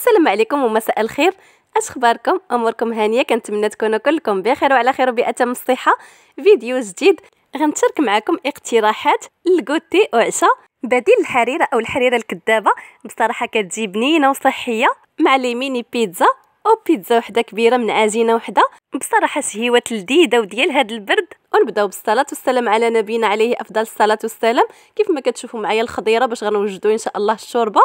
السلام عليكم ومساء الخير اش اخباركم اموركم هانيه كنتمنى تكونوا كلكم بخير وعلى خير وباتم الصحه فيديو جديد غنشارك معكم اقتراحات لكوتي وعشاء بديل الحريره او الحريره الكذابه بصراحه كتجي بنينه وصحيه مع لي ميني بيتزا او بيتزا وحده كبيره من عجينه وحده بصراحه شهيوات لذيذه وديال هاد البرد ونبداو بالصلاه والسلام على نبينا عليه افضل الصلاه والسلام كيف ما كتشوفوا معايا الخضيره باش غنوجدوا ان شاء الله الشوربه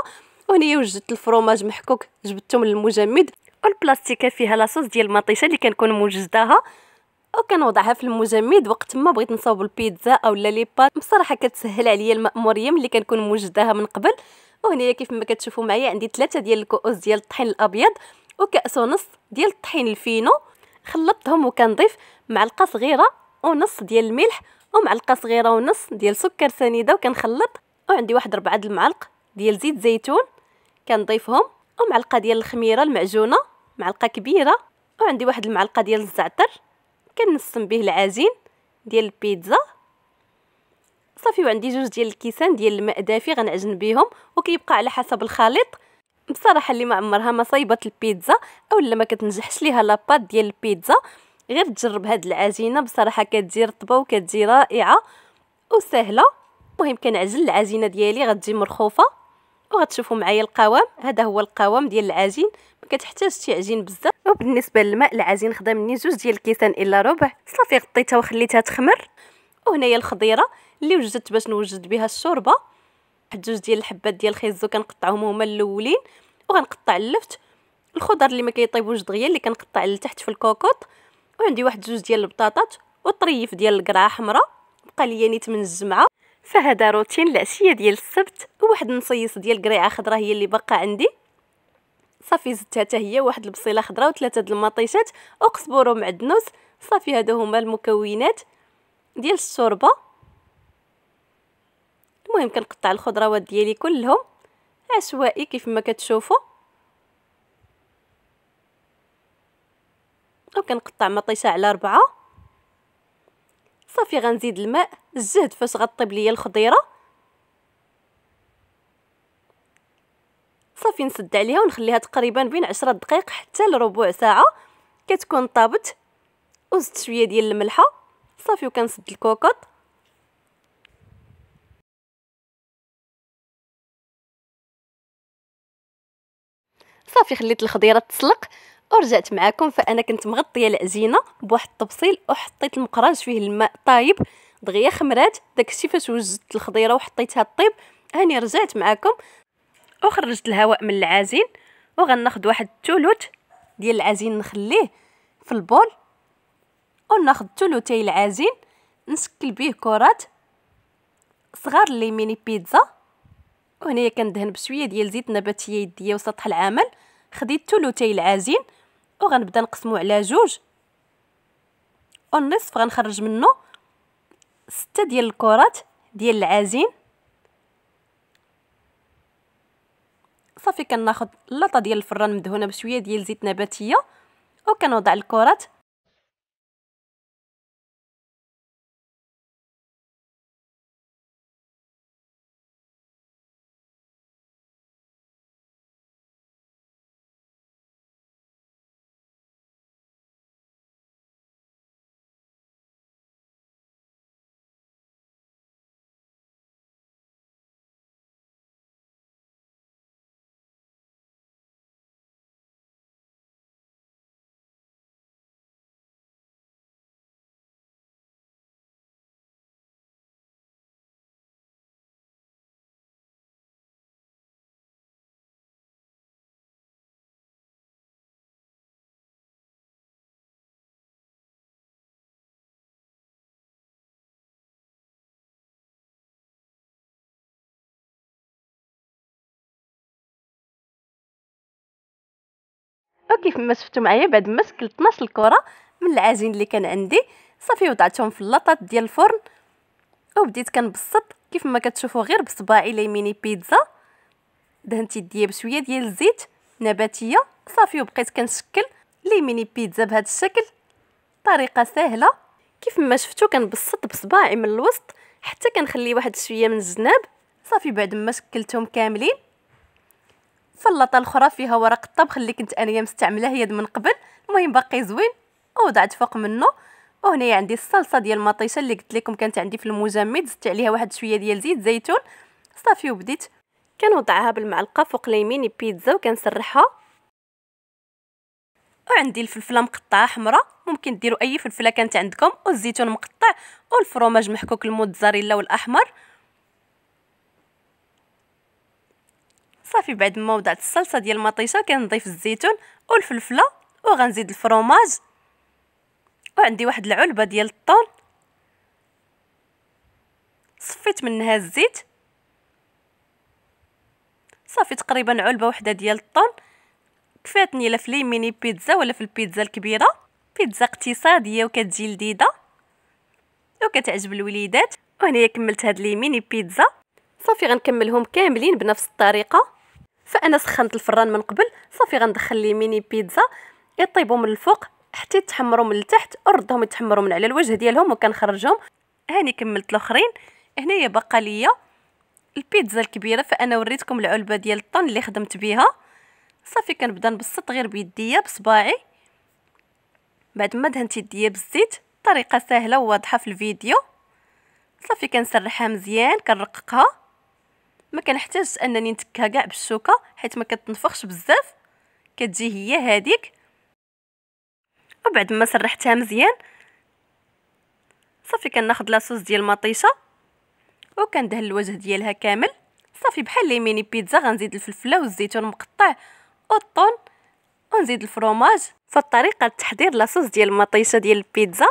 وهنا وجدت الفروماج محكوك جبدته من المجمد والبلاستيكه فيها لاصوص ديال المطيشه اللي كنكون موجداها وكنوضعها في المجمد وقت ما بغيت نصاوب البيتزا او لا لي بات بصراحه كتسهل عليا الماموريه ملي كنكون موجداها من قبل وهنا كيف ما كتشوفوا معايا عندي ثلاثه ديال الكؤوس ديال الطحين الابيض وكاس ونص ديال الطحين الفينو خلطتهم وكنضيف معلقه صغيره ونص ديال الملح ومعلقه صغيره ونص ديال سكر سنيده وكنخلط وعندي واحد ربعه د المعالق ديال زيت زيتون كنضيفهم ومعلقه ديال الخميره المعجونه معلقه كبيره وعندي واحد المعلقه ديال الزعتر كنسم به العجين ديال البيتزا صافي وعندي جوج ديال الكيسان ديال الماء دافي غنعجن بهم وكيبقى على حسب الخليط بصراحه اللي ما عمرها ما صايبت البيتزا اولا ما كتنجحش ليها لاباط ديال البيتزا غير تجرب هاد العجينه بصراحه كتجي رطبه وكتجي رائعه وسهله المهم كنعجن العجينه ديالي غتجي مرخوفه وغتشوفوا معايا القوام هذا هو القوام ديال العجين ما كتحتاج شي عجين بزاف وبالنسبه للماء العجين خدا مني جوج ديال الكيسان الا ربع صافي غطيتها وخليتها تخمر وهنايا الخضيره اللي وجدت باش نوجد بها الشوربه واحد جوج ديال الحبات ديال الخيزو كنقطعهم هما الاولين وغنقطع اللفت الخضر اللي ما كيطيبوش دغيا اللي كنقطع لتحت في الكوكوط وعندي واحد جوج ديال البطاطات وطريف ديال القرعه حمراء بقى لي نيت من الجمعه فهذا روتين العشيه ديال السبت وواحد النصيص ديال قريعه خضراء هي اللي باقا عندي صافي زدت حتى هي واحد البصيله خضراء وثلاثه د المطيشات وقزبور ومعدنوس صافي هادو هما المكونات ديال الشوربه المهم كنقطع الخضروات ديالي كلهم عشوائي كيف ما كتشوفوا وكنقطع مطيشه على ربعه صافي غنزيد الماء الزهد فاش غطيب ليا الخضيره صافي نسد عليها ونخليها تقريبا بين عشرة دقائق حتى لربع ساعه كتكون طابت وزدت شويه ديال الملحه صافي وكنسد الكوكوط صافي خليت الخضيره تسلق ورجعت معكم فانا كنت مغطيه العجينه بواحد الطبسيل وحطيت المقراج فيه الماء طايب دغيا خمرات داكشي فاش وجدت الخضيره وحطيتها طيب هاني رجعت معكم وخرجت الهواء من العجين وغناخد واحد الثلث ديال العجين نخليه في البول وناخد ثلثي العجين نسكل به كرات صغار لي ميني بيتزا وهنايا كندهن بشويه ديال زيت نباتيه يديه وسطح العمل خديت ثلثي العجين وغنبدا نقسمو على جوج والنصف غنخرج منه ستة ديال الكرات ديال العازين صافي كناخد اللطه ديال الفران مدهونه بشويه ديال زيت نباتيه وكنوضع الكرات كيف ما شفتوا معايا بعد ما شكلت 12 الكره من العجين اللي كان عندي صافي وضعتهم في اللطات ديال الفرن وبديت كنبسط كيف ما كتشوفوا غير بصباعي اليميني بيتزا دهنت يديا بشويه ديال الزيت نباتيه صافي وبقيت كنشكل ليميني بيتزا بهذا الشكل طريقه سهله كيف ما شفتوا كنبسط بصباعي من الوسط حتى كنخلي واحد شويه من الجناب صافي بعد ما شكلتهم كاملين فاللاطه الاخرى فيها ورق الطبخ اللي كنت انايا مستعمله يد من قبل المهم باقي زوين وضعت فوق منه وهنا عندي الصلصه ديال المطيشه اللي قلت لكم كانت عندي في المجمد زدت عليها واحد شويه ديال زيت زيتون صافي وبديت كنوضعها بالمعلقه فوق ليميني بيتزا وكنسرحها وعندي الفلفله مقطعه حمراء ممكن ديروا اي فلفله كانت عندكم والزيتون مقطع والفروماج محكوك الموتزاريلا والاحمر صافي بعد ما وضعت الصلصه ديال المطيشه كنضيف الزيتون والفلفله وغنزيد الفرماج وعندي واحد العلبه ديال الطون صفيت منها الزيت صافي تقريبا علبه وحده ديال الطون كفاتني لا في ميني بيتزا ولا في البيتزا الكبيره بيتزا اقتصاديه وكتجي لذيذه وكتعجب الوليدات وهنا كملت هاد لي ميني بيتزا صافي غنكملهم كاملين بنفس الطريقه فانا سخنت الفران من قبل صافي غندخل لي ميني بيتزا يطيبوا من الفوق حتى يتحمروا من التحت ردهم يتحمروا من على الوجه ديالهم وكنخرجهم هاني كملت الاخرين هنايا باقا ليا البيتزا الكبيره فانا وريتكم العلبه ديال الطن اللي خدمت بها صافي كنبدا نبسط غير بيديا بصباعي بعد ما دهنت يديا بالزيت طريقه سهله وواضحه في الفيديو صافي كنسرحها مزيان كنرققها ما كنحتاجش انني نتكها كاع بالشوكه حيت ما كتنفخش بزاف كتجي هي هذيك وبعد ما سرحتها مزيان صافي كناخذ لاصوص ديال مطيشه وكندهن الوجه ديالها كامل صافي بحال لي ميني بيتزا غنزيد الفلفله والزيتون مقطع والطون ونزيد الفروماج فالطريقه لتحضير لاصوص ديال المطيشه ديال البيتزا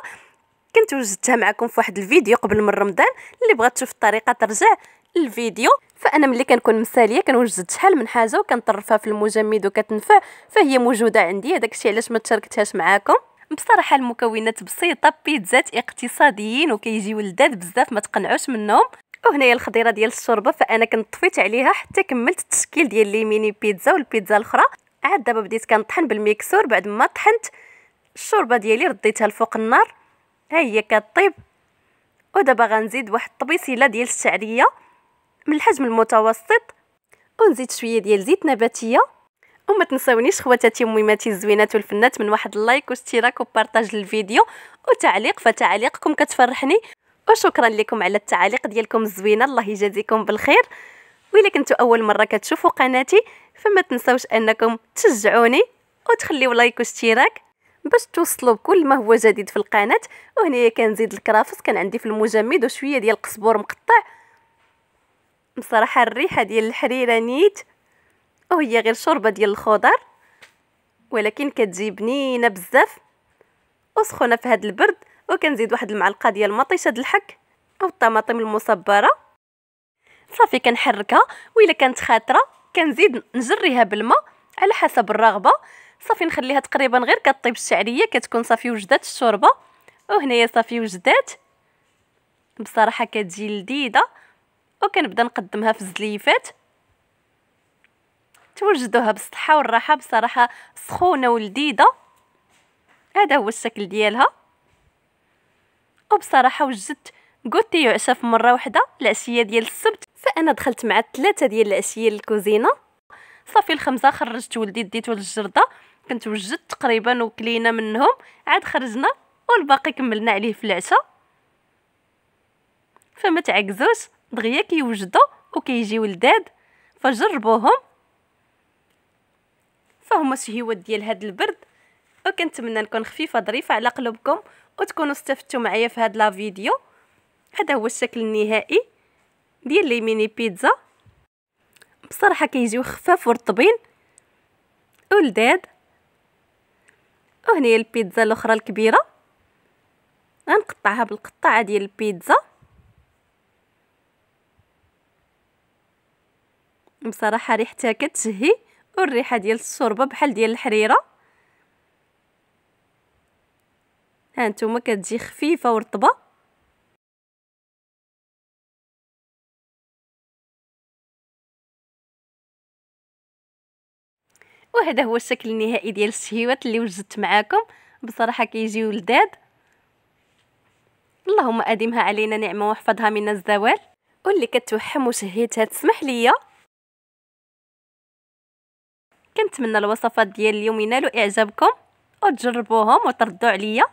كنت وجدتها معكم في واحد الفيديو قبل من رمضان اللي بغات تشوف الطريقه ترجع للفيديو فانا ملي كنكون مساليه كنوجد شحال من حاجه وكنطرفها في المجمد وكتنفع فهي موجوده عندي هذاك الشيء علاش ما تشاركتهاش معاكم بصراحه المكونات بسيطه بيتزات اقتصاديين وكيجيو لذاذ بزاف ما تقنعوش منهم وهنايا الخضيره ديال الشوربه فانا كنطفيت عليها حتى كملت التشكيل ديال لي ميني بيتزا والبيتزا الاخرى عاد دابا بديت كنطحن بالميكسور بعد ما طحنت الشوربه ديالي رديتها لفوق النار ها هي كطيب ودابا غنزيد واحد الطبيسيله ديال الشعريه من الحجم المتوسط ونزيد شويه ديال زيت نباتيه وما تنساونيش خواتاتي وميماتي الزوينات والفنات من واحد اللايك واشتراك وبارطاج للفيديو وتعليق فتعليقكم كتفرحني وشكرا لكم على التعاليق ديالكم الزوينه الله يجازيكم بالخير وإلا كنتو اول مره كتشوفوا قناتي فما تنساوش انكم تشجعوني وتخليوا لايك واشتراك باش توصلوا بكل ما هو جديد في القناه وهنايا كنزيد الكرافس كان عندي في المجمد وشويه ديال القزبور مقطع بصراحه الريحه ديال الحريره نيت وهي غير شوربه ديال الخضر ولكن كتجي بنينه بزاف وسخونه في هاد البرد وكنزيد واحد المعلقه ديال مطيشه الحك او الطماطم المصبره صافي كنحركها وإلا كانت خاطره كنزيد نجريها بالماء على حسب الرغبه صافي نخليها تقريبا غير كطيب الشعريه كتكون صافي وجدات الشوربه وهنايا صافي وجدات بصراحه كتجي لذيذه وكنبدا نقدمها في الزليفات توجدوها بالصحه والراحه بصراحه سخونه ولذيذه هذا هو الشكل ديالها وبصراحه وجدت كوتي وعشا في مره واحده العشيه ديال السبت فانا دخلت مع ثلاثه ديال العشيه للكوزينه صافي الخمسه خرجت ولدي ديتو للجرده كنت وجدت تقريبا وكلينا منهم عاد خرجنا والباقي كملنا عليه في العشاء فما تعجزوش دغيا كيوجدوا وكيجيو لذاد فجربوهم فهما شهيوات ديال هاد البرد وكنتمنى نكون خفيفه ظريفه على قلوبكم وتكونوا استفدتوا معايا في هاد لا فيديو هذا هو الشكل النهائي ديال لي ميني بيتزا بصراحه كيجيو خفاف ورطبين ولداد وهنا البيتزا الاخرى الكبيره غنقطعها بالقطعه ديال البيتزا بصراحه ريحتها كتشهي والريحه ديال الشوربه بحال ديال الحريره هانتوما كتجي خفيفه ورطبه وهذا هو الشكل النهائي ديال الشهيوات اللي وجدت معاكم بصراحه كيجيو لذاد اللهم ادمها علينا نعمه واحفظها من الزوال واللي كتوحم وشهيتها تسمح ليا كنتمنى الوصفات ديال اليوم ينالوا اعجابكم وتجربوهم وتردوا عليا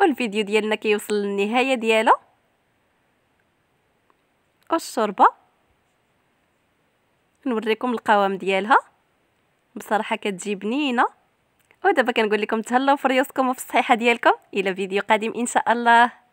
والفيديو ديالنا كيوصل للنهايه ديالو الشوربه نوريكم القوام ديالها بصراحه كتجي بنينه ودابا كنقول لكم تهلاو في ريوسكم وفي الصحيحه ديالكم الى فيديو قادم ان شاء الله